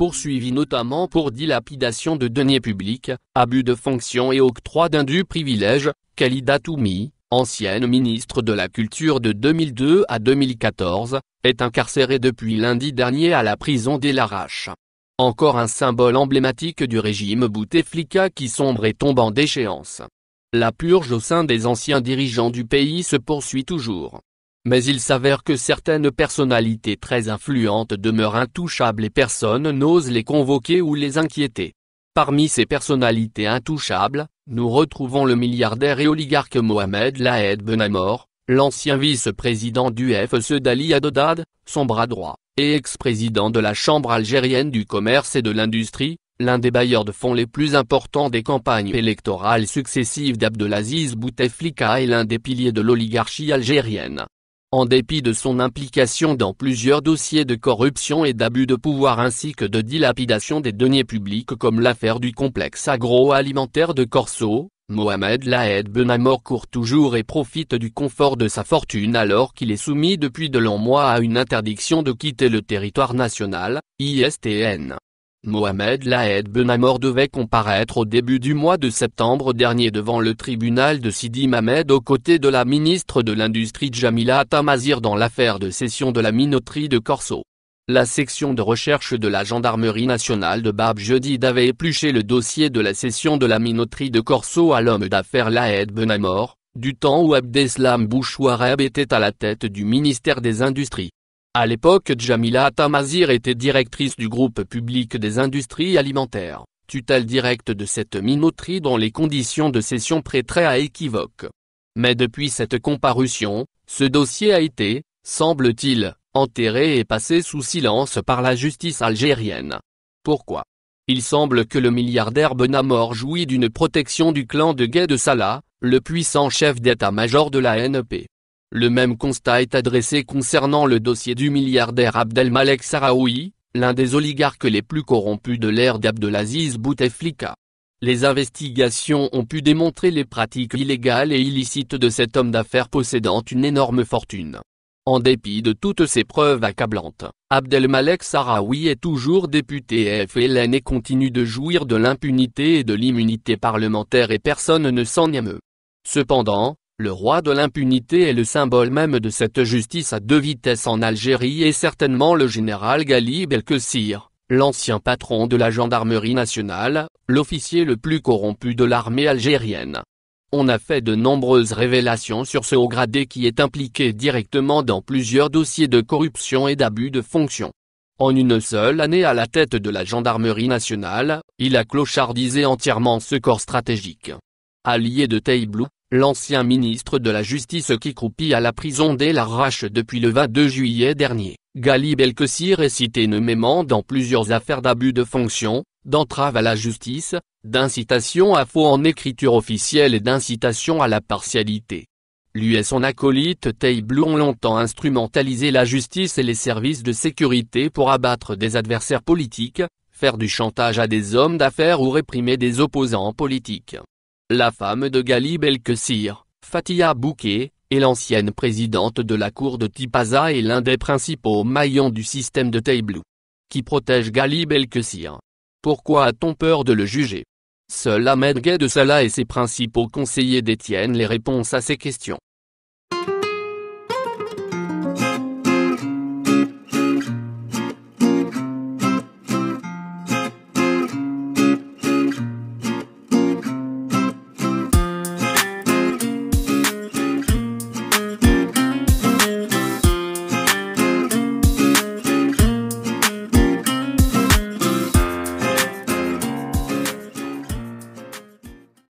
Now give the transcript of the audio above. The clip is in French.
poursuivi notamment pour dilapidation de deniers publics, abus de fonction et octroi d'indus privilèges, Khalida Toumi, ancienne ministre de la Culture de 2002 à 2014, est incarcérée depuis lundi dernier à la prison d'Elarache. Encore un symbole emblématique du régime Bouteflika qui sombre et tombe en déchéance. La purge au sein des anciens dirigeants du pays se poursuit toujours. Mais il s'avère que certaines personnalités très influentes demeurent intouchables et personne n'ose les convoquer ou les inquiéter. Parmi ces personnalités intouchables, nous retrouvons le milliardaire et oligarque Mohamed Lahed Benamor, l'ancien vice-président du FSE d'Ali Adodad, son bras droit, et ex-président de la Chambre algérienne du commerce et de l'industrie, l'un des bailleurs de fonds les plus importants des campagnes électorales successives d'Abdelaziz Bouteflika et l'un des piliers de l'oligarchie algérienne. En dépit de son implication dans plusieurs dossiers de corruption et d'abus de pouvoir ainsi que de dilapidation des deniers publics comme l'affaire du complexe agroalimentaire de Corso, Mohamed Lahed Benamor court toujours et profite du confort de sa fortune alors qu'il est soumis depuis de longs mois à une interdiction de quitter le territoire national, ISTN. Mohamed Lahed Benamor devait comparaître au début du mois de septembre dernier devant le tribunal de Sidi Mamed aux côtés de la ministre de l'Industrie Jamila Tamazir dans l'affaire de cession de la minoterie de Corso. La section de recherche de la gendarmerie nationale de Bab jeudi avait épluché le dossier de la cession de la minoterie de Corso à l'homme d'affaires Lahed Benamor, du temps où Abdeslam Bouchouareb était à la tête du ministère des Industries. À l'époque Jamila Tamazir était directrice du groupe public des industries alimentaires, tutelle directe de cette minoterie dont les conditions de cession prêteraient à équivoque. Mais depuis cette comparution, ce dossier a été, semble-t-il, enterré et passé sous silence par la justice algérienne. Pourquoi Il semble que le milliardaire Benamor jouit d'une protection du clan de Gued de Salah, le puissant chef d'état-major de la NEP. Le même constat est adressé concernant le dossier du milliardaire Abdelmalek Saraoui, l'un des oligarques les plus corrompus de l'ère d'Abdelaziz Bouteflika. Les investigations ont pu démontrer les pratiques illégales et illicites de cet homme d'affaires possédant une énorme fortune. En dépit de toutes ces preuves accablantes, Abdelmalek saraoui est toujours député FLN et continue de jouir de l'impunité et de l'immunité parlementaire et personne ne s'en émeut. Cependant, le roi de l'impunité est le symbole même de cette justice à deux vitesses en Algérie et certainement le général El Belkessir, l'ancien patron de la gendarmerie nationale, l'officier le plus corrompu de l'armée algérienne. On a fait de nombreuses révélations sur ce haut gradé qui est impliqué directement dans plusieurs dossiers de corruption et d'abus de fonction. En une seule année à la tête de la gendarmerie nationale, il a clochardisé entièrement ce corps stratégique. Allié de Teiblou, l'ancien ministre de la Justice qui croupit à la prison dès l'arrache depuis le 22 juillet dernier. Gali Belkessir est cité nommément dans plusieurs affaires d'abus de fonction, d'entrave à la justice, d'incitation à faux en écriture officielle et d'incitation à la partialité. Lui et son acolyte Blue ont longtemps instrumentalisé la justice et les services de sécurité pour abattre des adversaires politiques, faire du chantage à des hommes d'affaires ou réprimer des opposants politiques la femme de el Kessir, Fatia Bouquet, est l'ancienne présidente de la cour de Tipaza et l'un des principaux maillons du système de Teiblou. Qui protège el Kessir Pourquoi a-t-on peur de le juger Seul Ahmed Gay de Salah et ses principaux conseillers détiennent les réponses à ces questions.